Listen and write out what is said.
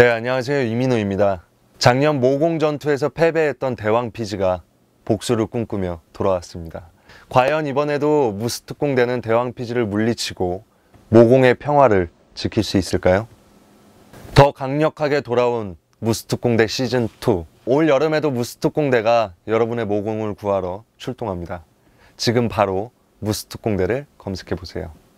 네, 안녕하세요. 이민호입니다. 작년 모공 전투에서 패배했던 대왕 피지가 복수를 꿈꾸며 돌아왔습니다. 과연 이번에도 무스특공대는 대왕 피지를 물리치고 모공의 평화를 지킬 수 있을까요? 더 강력하게 돌아온 무스특공대 시즌2 올 여름에도 무스특공대가 여러분의 모공을 구하러 출동합니다. 지금 바로 무스특공대를 검색해보세요.